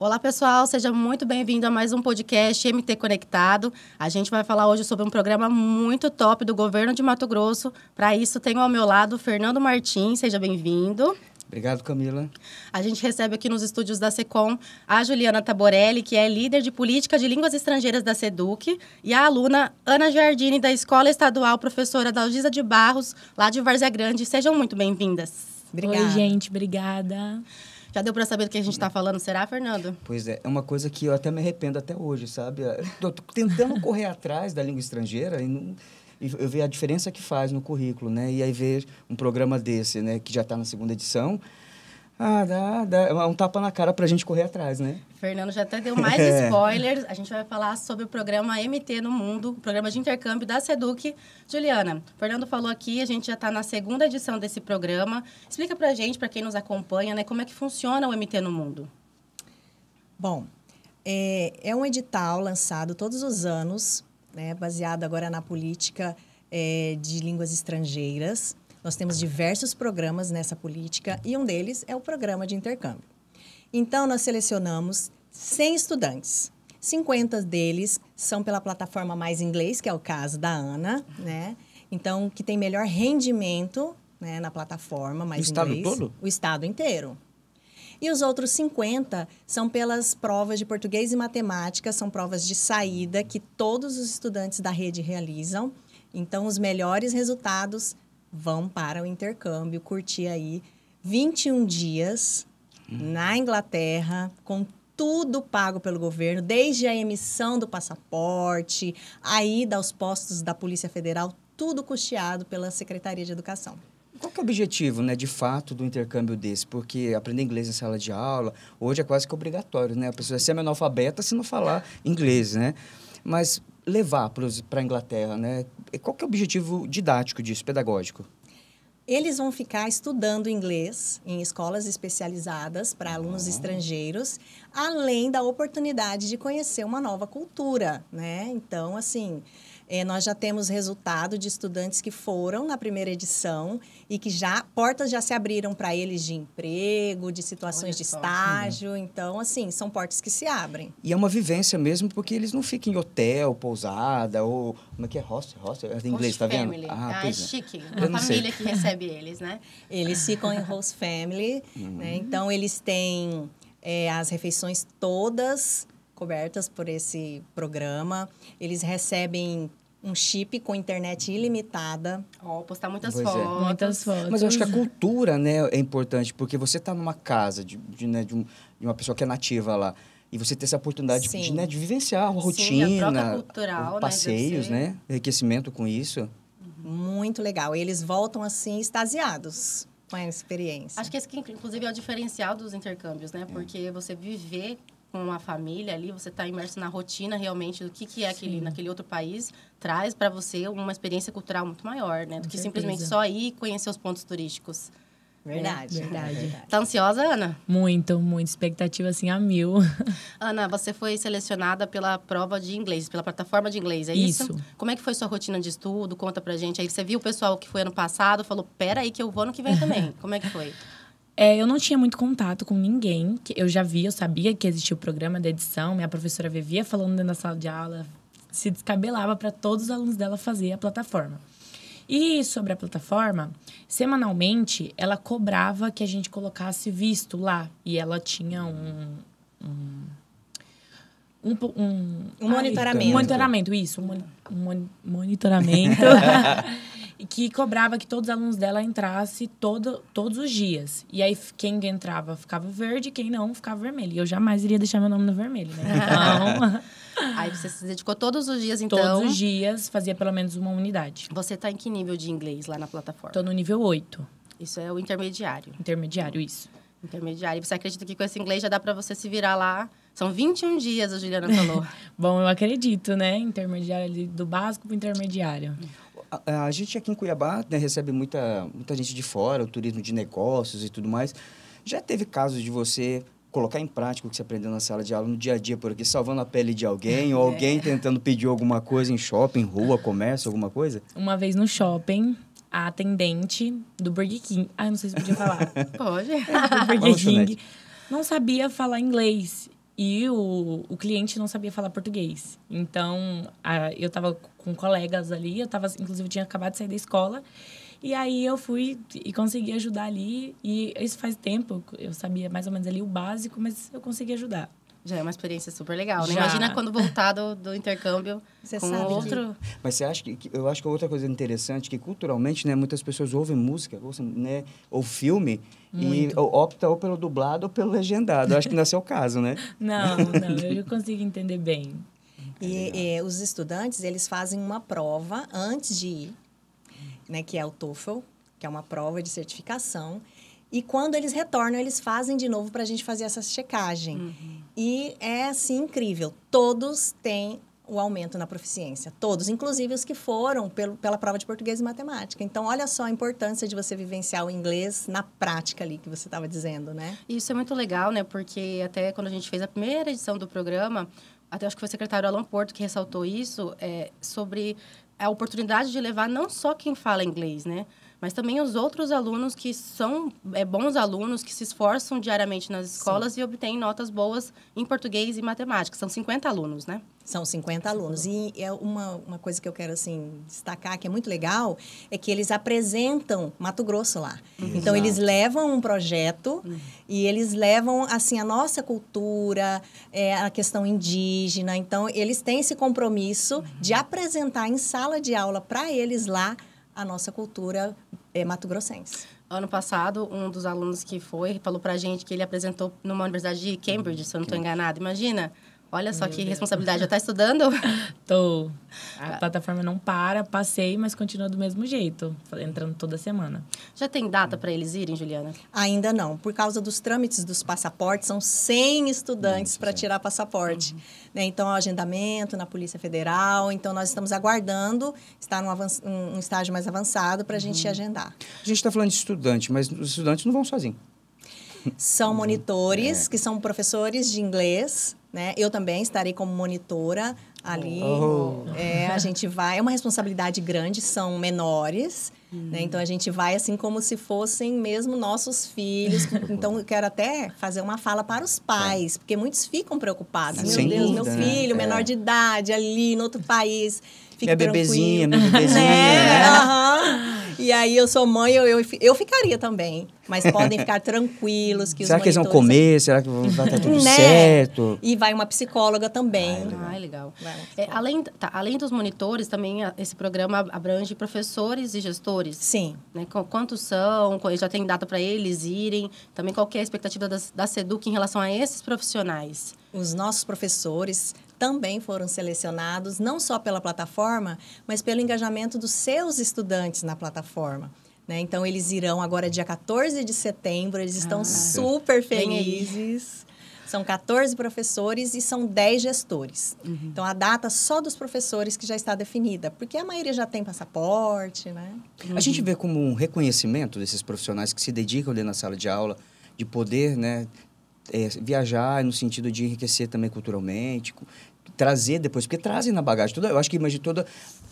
Olá, pessoal, seja muito bem-vindo a mais um podcast MT Conectado. A gente vai falar hoje sobre um programa muito top do governo de Mato Grosso. Para isso, tenho ao meu lado o Fernando Martins, seja bem-vindo. Obrigado, Camila. A gente recebe aqui nos estúdios da SECOM a Juliana Taborelli, que é líder de política de línguas estrangeiras da SEDUC, e a aluna Ana Giardini, da Escola Estadual Professora Algisa de Barros, lá de Várzea Grande. Sejam muito bem-vindas. Obrigada. Oi, gente, obrigada. Já deu para saber do que a gente está falando, será, Fernando? Pois é, é uma coisa que eu até me arrependo até hoje, sabe? Eu tô tentando correr atrás da língua estrangeira e não eu ver a diferença que faz no currículo, né? E aí ver um programa desse, né, que já está na segunda edição, ah, dá, dá. É um tapa na cara pra gente correr atrás, né? Fernando já até deu mais é. spoilers. A gente vai falar sobre o programa MT no Mundo, programa de intercâmbio da Seduc. Juliana, Fernando falou aqui, a gente já está na segunda edição desse programa. Explica pra gente, para quem nos acompanha, né, como é que funciona o MT no Mundo. Bom, é, é um edital lançado todos os anos, né, baseado agora na política é, de línguas estrangeiras nós temos diversos programas nessa política e um deles é o programa de intercâmbio. Então, nós selecionamos 100 estudantes. 50 deles são pela plataforma Mais Inglês, que é o caso da Ana, né? Então, que tem melhor rendimento né, na plataforma Mais o Inglês. O estado todo? O estado inteiro. E os outros 50 são pelas provas de português e matemática, são provas de saída que todos os estudantes da rede realizam. Então, os melhores resultados vão para o intercâmbio curtir aí 21 dias hum. na Inglaterra com tudo pago pelo governo, desde a emissão do passaporte, a ida aos postos da Polícia Federal, tudo custeado pela Secretaria de Educação. Qual é o objetivo, né, de fato, do intercâmbio desse? Porque aprender inglês em sala de aula, hoje é quase que obrigatório, né? A pessoa vai é ser analfabeta se não falar inglês, né? Mas levar para a Inglaterra? Né? Qual que é o objetivo didático disso, pedagógico? Eles vão ficar estudando inglês em escolas especializadas para alunos uhum. estrangeiros, além da oportunidade de conhecer uma nova cultura, né? Então, assim, é, nós já temos resultado de estudantes que foram na primeira edição e que já portas já se abriram para eles de emprego, de situações Olha de estágio. Então, assim, são portas que se abrem. E é uma vivência mesmo, porque eles não ficam em hotel, pousada, ou. Como é que é hostel? host É em inglês, host tá vendo? Ah, family. Ah, ah é chique. a família que recebe eles, né? Eles ficam em host family, né? uhum. né? Então, eles têm é, as refeições todas cobertas por esse programa. Eles recebem um chip com internet ilimitada. Ó, oh, postar muitas pois é. fotos. É. Muitas fotos. Mas eu acho que a cultura, né, é importante, porque você tá numa casa de, de, né, de, um, de uma pessoa que é nativa lá. E você ter essa oportunidade de, né, de, vivenciar a rotina, Sim, a cultural, né, passeios, né, né? Enriquecimento com isso. Muito legal. E eles voltam assim, extasiados com a experiência. Acho que esse, inclusive, é o diferencial dos intercâmbios, né? É. Porque você viver com a família ali, você está imerso na rotina realmente do que, que é aquele, naquele outro país, traz para você uma experiência cultural muito maior, né? Do que certeza. simplesmente só ir conhecer os pontos turísticos. Verdade, verdade, verdade. Tá ansiosa, Ana? Muito, muito. Expectativa, assim, a mil. Ana, você foi selecionada pela prova de inglês, pela plataforma de inglês, é isso? Isso. Como é que foi sua rotina de estudo? Conta pra gente. Aí você viu o pessoal que foi ano passado, falou, pera aí que eu vou ano que vem também. Como é que foi? É, eu não tinha muito contato com ninguém. Que eu já via, eu sabia que existia o programa da edição. Minha professora vivia falando dentro da sala de aula, se descabelava para todos os alunos dela fazer a plataforma. E sobre a plataforma, semanalmente ela cobrava que a gente colocasse visto lá. E ela tinha um. um um, um, um monitoramento. um monitoramento, isso. Um, mon, um monitoramento que cobrava que todos os alunos dela entrassem todo, todos os dias. E aí, quem entrava ficava verde, quem não ficava vermelho. E eu jamais iria deixar meu nome no vermelho, né? Então... aí você se dedicou todos os dias, então? Todos os dias, fazia pelo menos uma unidade. Você está em que nível de inglês lá na plataforma? Estou no nível 8. Isso é o intermediário. Intermediário, isso. Intermediário. E você acredita que com esse inglês já dá para você se virar lá são 21 dias, a Juliana falou. Bom, eu acredito, né? Intermediário do básico para intermediário a, a gente aqui em Cuiabá né, recebe muita, muita gente de fora, o turismo de negócios e tudo mais. Já teve casos de você colocar em prática o que você aprendeu na sala de aula no dia a dia, por aqui, salvando a pele de alguém, é. ou alguém tentando pedir alguma coisa em shopping, rua, comércio, alguma coisa? Uma vez no shopping, a atendente do Burger King. Ah, não sei se podia falar. Pode. Do Burger King. Não sabia falar inglês e o, o cliente não sabia falar português. Então, a, eu estava com colegas ali, eu tava, inclusive, tinha acabado de sair da escola. E aí eu fui e consegui ajudar ali. E isso faz tempo, eu sabia mais ou menos ali o básico, mas eu consegui ajudar. Já é uma experiência super legal, né? Já. Imagina quando voltar do, do intercâmbio você com outro... Que... Mas você acha que, que, Eu acho que é outra coisa interessante, que culturalmente, né? Muitas pessoas ouvem música, ouçam, né? Ou filme, Muito. e opta ou pelo dublado ou pelo legendado. Eu acho que não é seu caso, né? não, não. Eu consigo entender bem. E, e, os estudantes, eles fazem uma prova antes de ir, né? Que é o TOEFL, que é uma prova de certificação e quando eles retornam, eles fazem de novo para a gente fazer essa checagem. Uhum. E é assim incrível. Todos têm o aumento na proficiência, todos, inclusive os que foram pelo, pela prova de português e matemática. Então, olha só a importância de você vivenciar o inglês na prática ali que você estava dizendo, né? Isso é muito legal, né? Porque até quando a gente fez a primeira edição do programa, até acho que foi o secretário Alan Porto que ressaltou isso, é, sobre a oportunidade de levar não só quem fala inglês, né? mas também os outros alunos que são é, bons alunos, que se esforçam diariamente nas escolas Sim. e obtêm notas boas em português e matemática. São 50 alunos, né? São 50 alunos. E é uma, uma coisa que eu quero assim, destacar, que é muito legal, é que eles apresentam Mato Grosso lá. Exato. Uhum. Então, eles levam um projeto uhum. e eles levam assim a nossa cultura, é, a questão indígena. Então, eles têm esse compromisso uhum. de apresentar em sala de aula para eles lá a nossa cultura é, Mato Grossense. Ano passado, um dos alunos que foi falou para gente que ele apresentou numa universidade de Cambridge, se eu não estou enganado. Imagina! Olha só Meu que Deus. responsabilidade. Já está estudando? Tô. A plataforma não para, passei, mas continua do mesmo jeito, entrando toda semana. Já tem data para eles irem, Juliana? Ainda não. Por causa dos trâmites dos passaportes, são 100 estudantes para tirar passaporte. Uhum. Né? Então, agendamento na Polícia Federal. Então, nós estamos aguardando, está num avanç... um estágio mais avançado para a gente uhum. agendar. A gente está falando de estudante, mas os estudantes não vão sozinhos. São monitores, é. que são professores de inglês, né? Eu também estarei como monitora ali. Oh. oh. É, a gente vai, é uma responsabilidade grande, são menores, hum. né? Uhum. Então a gente vai assim como se fossem mesmo nossos filhos. então eu quero até fazer uma fala para os pais, é. porque muitos ficam preocupados. Meu Deus, meu né? filho, menor é. de idade, ali, no outro país. Fique Minha bebezinha, minha bebezinha. É, né? E aí eu sou mãe, eu, eu, eu ficaria também. Mas podem ficar tranquilos que Será que eles vão comer? Será que vai estar tudo né? certo? E vai uma psicóloga também. Ah, legal. Ah, legal. É, além, tá, além dos monitores, também a, esse programa abrange professores e gestores. Sim. Né? Quantos são? Já tem data para eles irem? Também qual é a expectativa da, da SEDUC em relação a esses profissionais? Os nossos professores também foram selecionados, não só pela plataforma, mas pelo engajamento dos seus estudantes na plataforma. Né? Então, eles irão agora, dia 14 de setembro, eles estão ah, super felizes. São 14 professores e são 10 gestores. Uhum. Então, a data só dos professores que já está definida, porque a maioria já tem passaporte, né? Uhum. A gente vê como um reconhecimento desses profissionais que se dedicam ali na sala de aula, de poder né, é, viajar no sentido de enriquecer também culturalmente, trazer depois, porque trazem na bagagem toda. Eu acho que imagina toda.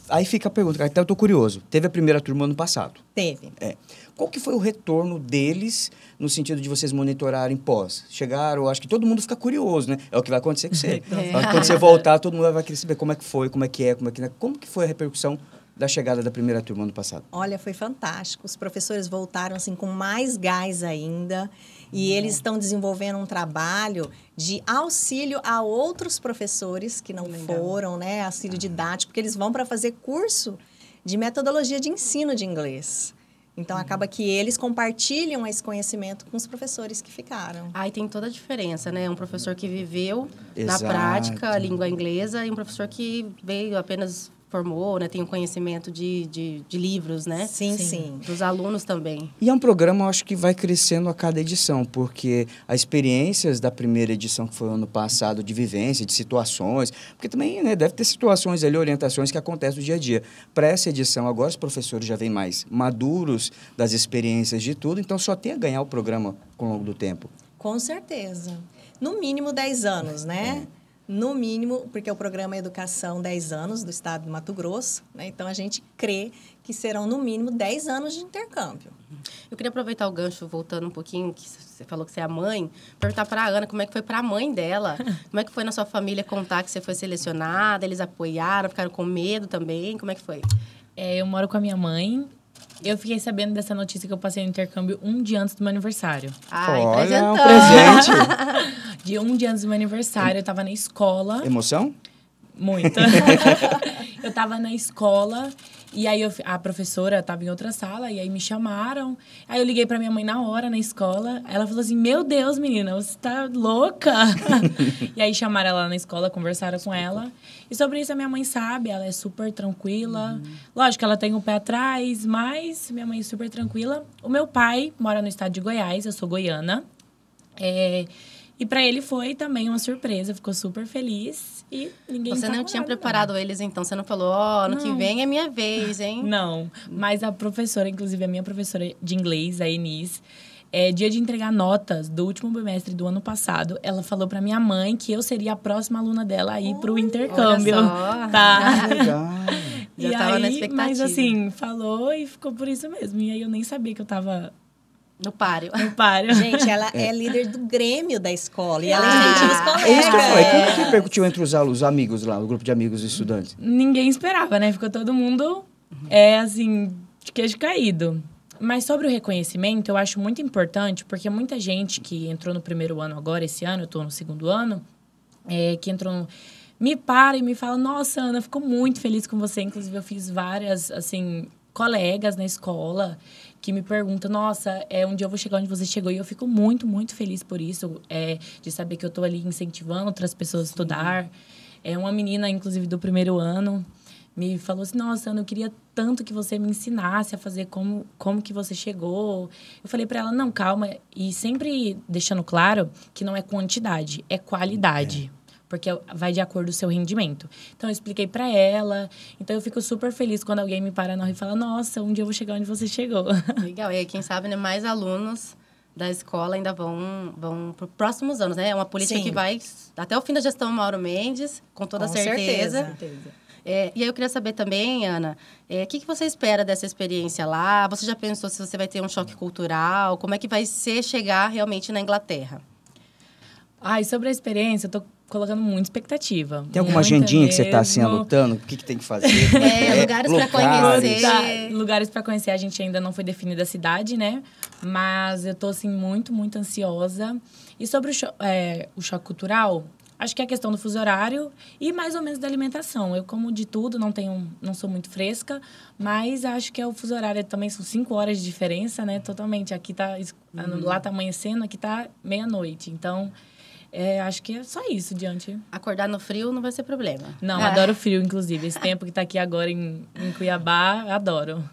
Aí fica a pergunta, até então eu tô curioso. Teve a primeira turma ano passado? Teve. É. Qual que foi o retorno deles no sentido de vocês monitorarem pós? Chegaram, acho que todo mundo fica curioso, né? É o que vai acontecer com você. É. Quando você voltar, todo mundo vai querer saber como é que foi, como é que é, como é que é. Como que foi a repercussão da chegada da primeira turma ano passado? Olha, foi fantástico. Os professores voltaram assim com mais gás ainda. E eles estão desenvolvendo um trabalho de auxílio a outros professores que não Legal. foram, né? Auxílio ah. didático, porque eles vão para fazer curso de metodologia de ensino de inglês. Então, acaba uhum. que eles compartilham esse conhecimento com os professores que ficaram. Aí tem toda a diferença, né? Um professor que viveu Exato. na prática a língua inglesa e um professor que veio apenas formou, né? Tem um conhecimento de, de, de livros, né? Sim, sim, sim, Dos alunos também. E é um programa, eu acho que vai crescendo a cada edição, porque as experiências da primeira edição, que foi ano passado, de vivência, de situações, porque também né, deve ter situações ali, orientações que acontecem no dia a dia. Para essa edição, agora os professores já vêm mais maduros das experiências de tudo, então só tem a ganhar o programa com o longo do tempo. Com certeza. No mínimo 10 anos, né? É no mínimo, porque o programa é Educação 10 anos do estado do Mato Grosso, né? então a gente crê que serão no mínimo 10 anos de intercâmbio. Eu queria aproveitar o gancho, voltando um pouquinho, que você falou que você é a mãe, perguntar para a Ana como é que foi para a mãe dela, como é que foi na sua família contar que você foi selecionada, eles apoiaram, ficaram com medo também, como é que foi? É, eu moro com a minha mãe, eu fiquei sabendo dessa notícia que eu passei no intercâmbio um dia antes do meu aniversário. Ai, Olha, um presente. de um dia antes do meu aniversário, eu tava na escola. Emoção? Muita. eu tava na escola e aí eu, a professora estava em outra sala e aí me chamaram. Aí eu liguei para minha mãe na hora na escola. Ela falou assim: "Meu Deus, menina, você está louca". e aí chamaram ela na escola, conversaram com ela. E sobre isso a minha mãe sabe, ela é super tranquila. Uhum. Lógico, ela tem o um pé atrás, mas minha mãe é super tranquila. O meu pai mora no estado de Goiás, eu sou goiana. É, e para ele foi também uma surpresa, ficou super feliz e ninguém Você não tinha preparado não. eles então, você não falou, ó, oh, ano não. que vem é minha vez, hein? Não, mas a professora, inclusive a minha professora de inglês, a Enis, é, dia de entregar notas do último bimestre do ano passado, ela falou para minha mãe que eu seria a próxima aluna dela aí para o intercâmbio. Olha só. Tá. Ah, legal. Já e tava aí, na expectativa. Mas assim, falou e ficou por isso mesmo. E aí eu nem sabia que eu tava no páreo. No páreo. Gente, ela é. é. líder do Grêmio da escola. E ela é ah, incentiva escola colegas. É isso que eu né? falei. Como que percutiu entre os os amigos lá, o grupo de amigos e estudantes? Ninguém esperava, né? Ficou todo mundo, é assim, de queijo caído. Mas sobre o reconhecimento, eu acho muito importante, porque muita gente que entrou no primeiro ano agora, esse ano, eu estou no segundo ano, é, que entrou no me para e me fala: Nossa, Ana, fico muito feliz com você. Inclusive, eu fiz várias, assim, colegas na escola que me pergunta, nossa, é, um dia eu vou chegar onde você chegou. E eu fico muito, muito feliz por isso, é, de saber que eu estou ali incentivando outras pessoas a estudar. É, uma menina, inclusive, do primeiro ano, me falou assim, nossa, Ana, eu queria tanto que você me ensinasse a fazer como, como que você chegou. Eu falei para ela, não, calma. E sempre deixando claro que não é quantidade, é qualidade. É porque vai de acordo com o seu rendimento. Então eu expliquei para ela. Então eu fico super feliz quando alguém me para na e fala: "Nossa, um dia eu vou chegar onde você chegou". Legal. E aí, quem sabe, né, mais alunos da escola ainda vão vão para próximos anos, né? É uma política Sim. que vai até o fim da gestão Mauro Mendes, com toda com certeza. certeza. É, e aí eu queria saber também, Ana, é, o é, que, que você espera dessa experiência lá? Você já pensou se você vai ter um choque cultural? Como é que vai ser chegar realmente na Inglaterra? ai sobre a experiência, eu tô colocando muita expectativa. Tem alguma agendinha mesmo. que você está assim lutando O que, que tem que fazer? É, é, é, lugares, lugares. para conhecer. Tá, lugares para conhecer, a gente ainda não foi definida a cidade, né? Mas eu tô assim muito, muito ansiosa. E sobre o, cho é, o choque cultural, acho que é a questão do fuso horário e mais ou menos da alimentação. Eu como de tudo, não tenho, não sou muito fresca, mas acho que é o fuso horário também são cinco horas de diferença, né? Totalmente. Aqui tá uhum. lá tá amanhecendo, aqui tá meia-noite. Então, é, acho que é só isso diante. Acordar no frio não vai ser problema. Não, ah. adoro frio, inclusive. Esse tempo que está aqui agora em, em Cuiabá, adoro.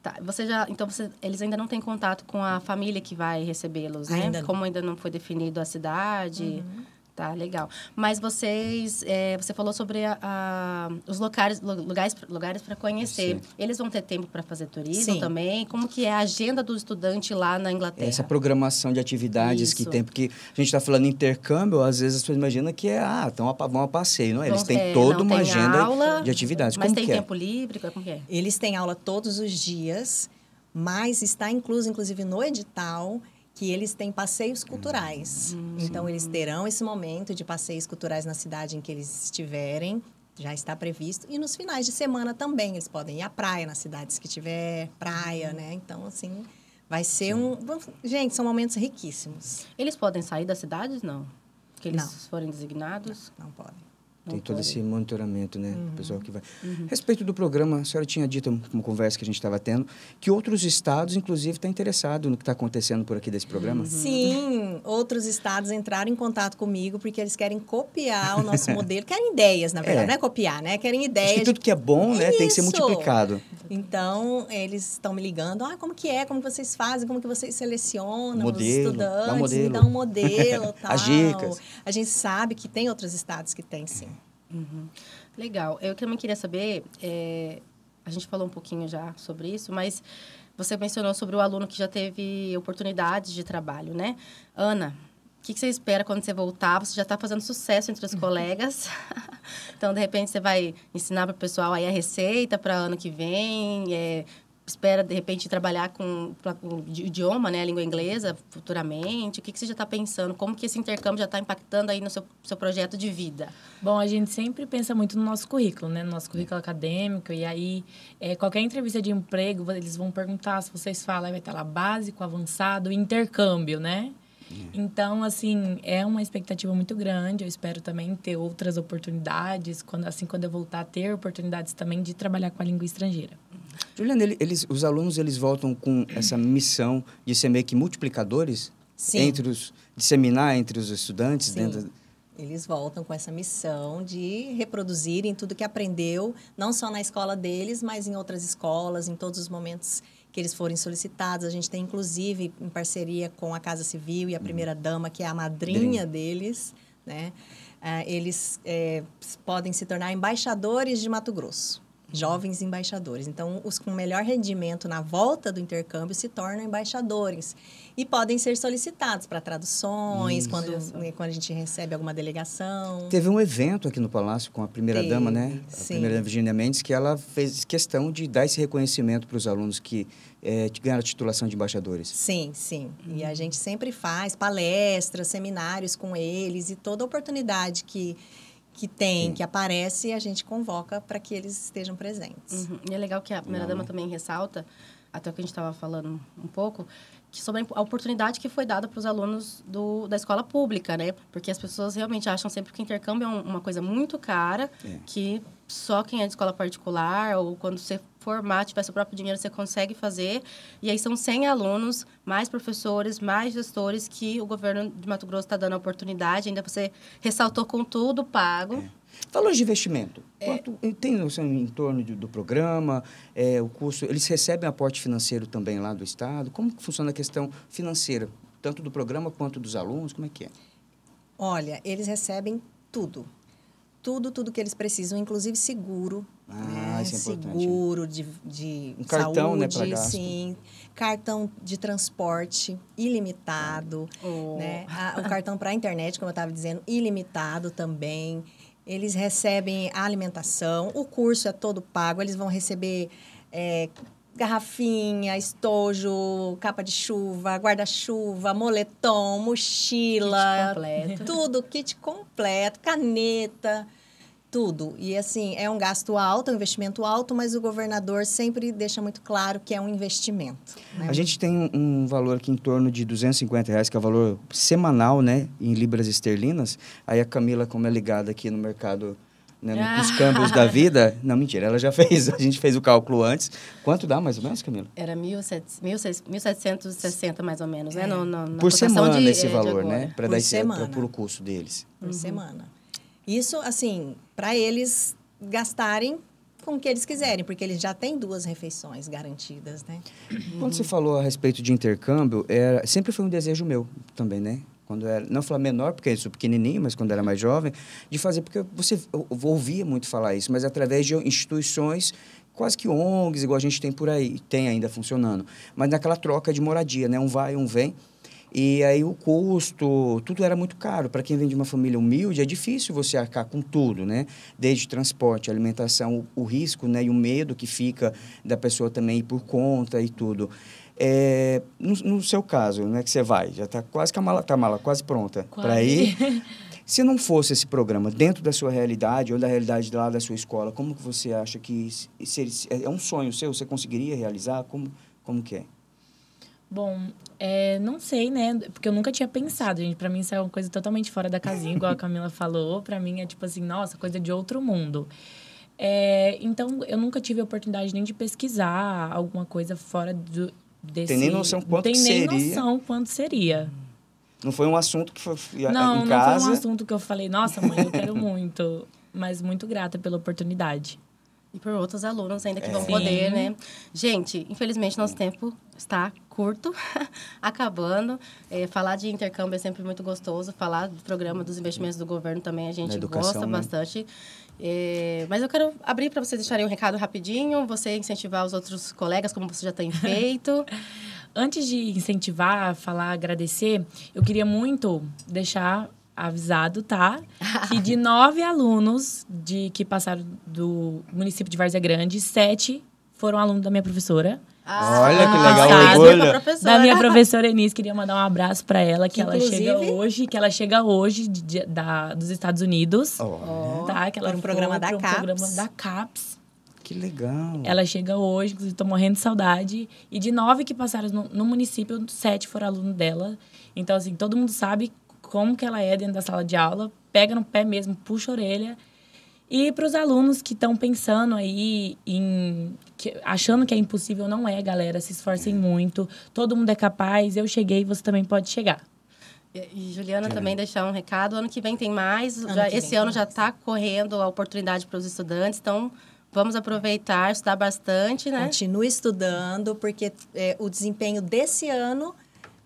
Tá, você já, então você, eles ainda não têm contato com a família que vai recebê-los, né? Ainda Como ainda não foi definido a cidade, uhum. Tá, legal. Mas vocês, é, você falou sobre a, a, os locais, lugares, lugares para conhecer. Sim. Eles vão ter tempo para fazer turismo Sim. também? Como que é a agenda do estudante lá na Inglaterra? Essa programação de atividades Isso. que tem, porque a gente está falando intercâmbio, às vezes as pessoas imaginam que é, ah, então vão a passeio, não é? Eles têm é, toda uma agenda aula, de atividades. Mas como tem é? tempo é? livre? Como é? Eles têm aula todos os dias, mas está incluso, inclusive, no edital que eles têm passeios culturais. Hum, então, eles terão esse momento de passeios culturais na cidade em que eles estiverem. Já está previsto. E nos finais de semana também. Eles podem ir à praia, nas cidades que tiver praia, uhum. né? Então, assim, vai ser sim. um... Gente, são momentos riquíssimos. Eles podem sair das cidades, não? Que eles não. forem designados? Não, não podem. Tem todo esse monitoramento, né? Uhum. pessoal que vai. Uhum. A respeito do programa, a senhora tinha dito, uma conversa que a gente estava tendo, que outros estados, inclusive, estão tá interessados no que está acontecendo por aqui desse programa. Uhum. Sim, outros estados entraram em contato comigo porque eles querem copiar o nosso modelo. Querem ideias, na verdade, é. não é copiar, né? Querem ideias. Que tudo que é bom, né? Isso. Tem que ser multiplicado. Então, eles estão me ligando. Ah, como que é? Como que vocês fazem? Como que vocês selecionam modelo, os estudantes? Dá um modelo. Me dão um modelo, tal. As dicas. A gente sabe que tem outros estados que têm, sim. Uhum. Legal. Eu também queria saber, é, a gente falou um pouquinho já sobre isso, mas você mencionou sobre o aluno que já teve oportunidades de trabalho, né? Ana, o que, que, você espera quando você voltar? Você já está fazendo sucesso entre os uhum. colegas. então, de repente, você vai ensinar para o pessoal aí a receita para ano que vem, é, espera, de repente, trabalhar com o idioma, né, a língua inglesa, futuramente? O que, que você já está pensando? Como que esse intercâmbio já está impactando aí no seu, seu projeto de vida? Bom, a gente sempre pensa muito no nosso currículo, né? No nosso currículo acadêmico. E aí, é, qualquer entrevista de emprego, eles vão perguntar se vocês falam, vai estar lá básico, avançado, intercâmbio, né? Uhum. Então, assim, é uma expectativa muito grande. Eu espero também ter outras oportunidades, quando, assim, quando eu voltar a ter oportunidades também de trabalhar com a língua estrangeira. Juliana, ele, eles, os alunos eles voltam com essa missão de ser meio que multiplicadores Sim. entre os disseminar entre os estudantes Sim. dentro eles voltam com essa missão de reproduzirem tudo que aprendeu, não só na escola deles, mas em outras escolas, em todos os momentos que eles forem solicitados. A gente tem, inclusive, em parceria com a Casa Civil e a uhum. Primeira Dama, que é a madrinha Drinha. deles, né? Ah, eles é, podem se tornar embaixadores de Mato Grosso jovens embaixadores. Então, os com melhor rendimento na volta do intercâmbio se tornam embaixadores e podem ser solicitados para traduções, quando, né, quando a gente recebe alguma delegação. Teve um evento aqui no Palácio com a primeira-dama, né? A primeira-dama Virginia Mendes, que ela fez questão de dar esse reconhecimento para os alunos que é, ganharam a titulação de embaixadores. Sim, sim. Hum. E a gente sempre faz palestras, seminários com eles e toda oportunidade que que tem, Sim. que aparece, a gente convoca para que eles estejam presentes. Uhum. E é legal que a uhum. primeira-dama também ressalta, até o que a gente estava falando um pouco, que sobre a oportunidade que foi dada para os alunos do, da escola pública, né? Porque as pessoas realmente acham sempre que o intercâmbio é um, uma coisa muito cara, é. que só quem é de escola particular ou quando você formar, tiver seu próprio dinheiro, você consegue fazer. E aí são 100 alunos, mais professores, mais gestores que o governo de Mato Grosso está dando a oportunidade. Ainda você ressaltou com tudo pago. É. Falou de investimento. É. Quanto, é, tem noção assim, em torno de, do programa, é, o curso, eles recebem aporte financeiro também lá do Estado? Como funciona a questão financeira, tanto do programa quanto dos alunos? Como é que é? Olha, eles recebem tudo tudo, tudo que eles precisam, inclusive seguro. Ah, né? isso é importante. Seguro de, de um saúde, cartão, né, para gasto. Sim, cartão de transporte ilimitado, ah. oh. né? A, o cartão para a internet, como eu estava dizendo, ilimitado também. Eles recebem a alimentação, o curso é todo pago, eles vão receber é, garrafinha, estojo, capa de chuva, guarda-chuva, moletom, mochila, kit tudo, kit completo, caneta, tudo. E assim, é um gasto alto, é um investimento alto, mas o governador sempre deixa muito claro que é um investimento. Né? A gente tem um valor aqui em torno de 250 reais, que é o valor semanal, né, em libras esterlinas. Aí a Camila, como é ligada aqui no mercado né, ah. nos câmbios da vida. Não, mentira, ela já fez. A gente fez o cálculo antes. Quanto dá, mais ou menos, Camila? Era 1.760, mais ou menos, né, é. né? No, no, por semana de, esse eh, valor, né? Para dar semana. esse, pro, pro custo deles. Por uhum. semana. Isso, assim, para eles gastarem com o que eles quiserem, porque eles já têm duas refeições garantidas, né? Quando uhum. você falou a respeito de intercâmbio, era, sempre foi um desejo meu também, né? quando era, não falar menor, porque eu sou pequenininho, mas quando era mais jovem, de fazer, porque você ouvia muito falar isso, mas através de instituições quase que ONGs, igual a gente tem por aí, tem ainda funcionando, mas naquela troca de moradia, né? Um vai, um vem. E aí o custo, tudo era muito caro. Para quem vem de uma família humilde, é difícil você arcar com tudo, né? Desde transporte, alimentação, o, o risco né? e o medo que fica da pessoa também ir por conta e tudo. É, no, no, seu caso, né, que você vai, já está quase que a mala, tá a mala quase pronta para ir. Se não fosse esse programa dentro da sua realidade ou da realidade lá da sua escola, como que você acha que é um sonho seu? Você conseguiria realizar? Como, como que é? Bom, é, não sei, né? Porque eu nunca tinha pensado, gente. Para mim isso é uma coisa totalmente fora da casinha, igual a Camila falou. para mim é tipo assim, nossa, coisa de outro mundo. É, então, eu nunca tive a oportunidade nem de pesquisar alguma coisa fora do, Desse, tem nem noção quanto tem seria. Tem nem noção quanto seria. Não foi um assunto que foi não, em casa. Não, não foi um assunto que eu falei, nossa, mãe, eu quero muito. Mas muito grata pela oportunidade e por outros alunos ainda que é. vão poder, né? Gente, infelizmente nosso tempo está curto, acabando. É, falar de intercâmbio é sempre muito gostoso, falar do programa dos investimentos do governo também a gente educação, gosta né? bastante. É, mas eu quero abrir para vocês deixarem um recado rapidinho, você incentivar os outros colegas, como você já tem feito. Antes de incentivar, falar, agradecer, eu queria muito deixar avisado, tá? Que de nove alunos de que passaram do município de Várzea Grande, sete foram alunos da minha professora. Ah, Olha que legal, orgulho. Da minha professora Enis, queria mandar um abraço para ela, que, que ela chega hoje, que ela chega hoje de, de, da, dos Estados Unidos. Oh. Tá? Que ela Por um programa da um CAPS. programa da CAPS. Que legal. Ela chega hoje, inclusive tô morrendo de saudade. E de nove que passaram no, no município, sete foram alunos dela. Então, assim, todo mundo sabe como que ela é dentro da sala de aula, pega no pé mesmo, puxa a orelha. E para os alunos que estão pensando aí em que, achando que é impossível, não é, galera, se esforcem é. muito. Todo mundo é capaz, eu cheguei, você também pode chegar. E Juliana também deixar um recado. Ano que vem tem mais. Ano já, esse ano mais. já está correndo a oportunidade para os estudantes. Então, vamos aproveitar, estudar bastante, né? Continue estudando, porque é, o desempenho desse ano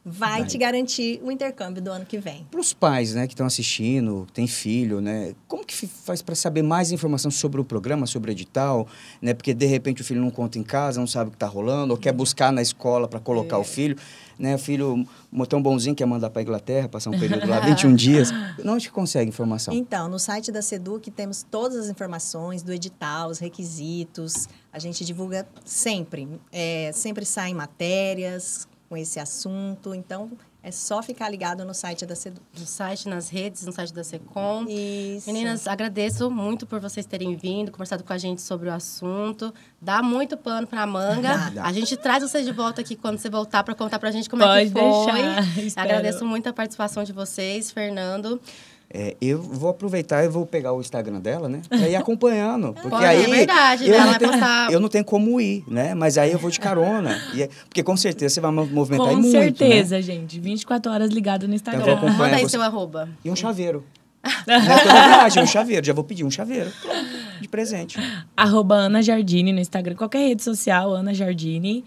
vai, vai. te garantir o intercâmbio do ano que vem. Para os pais, né, que estão assistindo, tem têm filho, né, como que faz para saber mais informação sobre o programa, sobre o edital, né, porque de repente o filho não conta em casa, não sabe o que está rolando, ou quer uhum. buscar na escola para colocar é. o filho, né, o filho tão bonzinho quer mandar para a Inglaterra, passar um período lá, 21 dias, onde que consegue informação? Então, no site da Seduc temos todas as informações do edital, os requisitos, a gente divulga sempre, é, sempre saem matérias, com esse assunto. Então, é só ficar ligado no site da Sedu. No site, nas redes, no site da Secom. Isso. Meninas, agradeço muito por vocês terem vindo, conversado com a gente sobre o assunto. Dá muito pano a manga. Nada. A gente traz vocês de volta aqui quando você voltar para contar para a gente como Pode é que foi. Deixar, Agradeço muito a participação de vocês, Fernando. É, eu vou aproveitar e vou pegar o Instagram dela, né? e ir acompanhando. Porque Pô, é aí. É verdade, eu, né? não tenho, eu não tenho como ir, né? Mas aí eu vou de carona. e é, porque com certeza você vai movimentar com muito. Com certeza, né? gente. 24 horas ligado no Instagram. Então, vou Manda aí seu arroba. E um chaveiro. verdade, né? um chaveiro. Já vou pedir um chaveiro. De presente. Arroba Ana Jardine no Instagram. Qualquer rede social, Ana Jardine.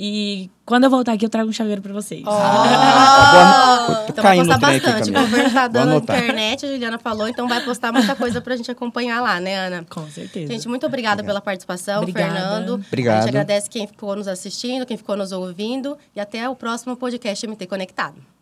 E quando eu voltar aqui, eu trago um chaveiro pra vocês. Oh! ah, então vai postar bastante. Aqui, na internet, a Juliana falou. Então vai postar muita coisa pra gente acompanhar lá, né, Ana? Com certeza. Gente, muito obrigada, obrigada. pela participação, obrigada. Fernando. Obrigado. A gente agradece quem ficou nos assistindo, quem ficou nos ouvindo. E até o próximo podcast MT Conectado.